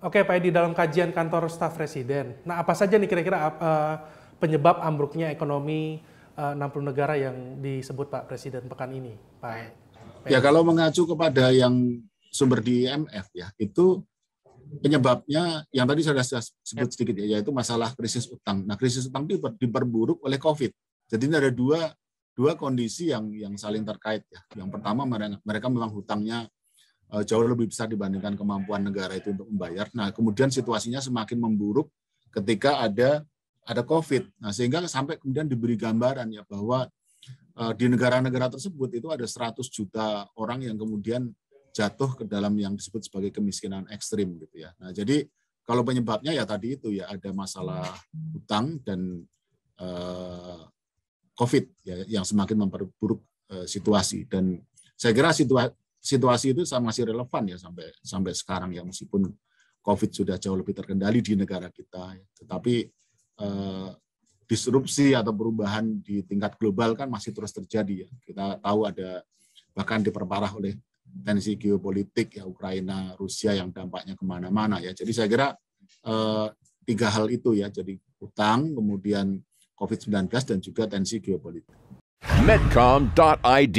Oke Pak Edi, dalam kajian kantor staf presiden, nah apa saja nih kira-kira uh, penyebab ambruknya ekonomi eh, uh, 60 negara yang disebut Pak Presiden pekan ini, Pak? Edi. Ya kalau mengacu kepada yang sumber di IMF ya, itu penyebabnya yang tadi saya sudah sebut ya. sedikit ya, yaitu masalah krisis utang. Nah krisis utang itu diperburuk oleh COVID. Jadi ini ada dua dua kondisi yang yang saling terkait ya. Yang pertama mereka, mereka memang hutangnya Eh, jauh lebih besar dibandingkan kemampuan negara itu untuk membayar. Nah, kemudian situasinya semakin memburuk ketika ada ada COVID. Nah, sehingga sampai kemudian diberi gambaran ya bahwa eh, di negara-negara tersebut itu ada 100 juta orang yang kemudian jatuh ke dalam yang disebut sebagai kemiskinan ekstrim gitu ya. Nah, jadi kalau penyebabnya ya tadi itu ya ada masalah utang dan eh, COVID ya, yang semakin memperburuk situasi dan saya kira situasi situasi itu masih relevan ya sampai sampai sekarang ya meskipun COVID sudah jauh lebih terkendali di negara kita, tetapi eh, disrupsi atau perubahan di tingkat global kan masih terus terjadi ya. Kita tahu ada bahkan diperparah oleh tensi geopolitik ya Ukraina, Rusia yang dampaknya kemana-mana ya. Jadi saya kira eh, tiga hal itu ya. Jadi utang, kemudian COVID-19 dan juga tensi geopolitik. Medcom.id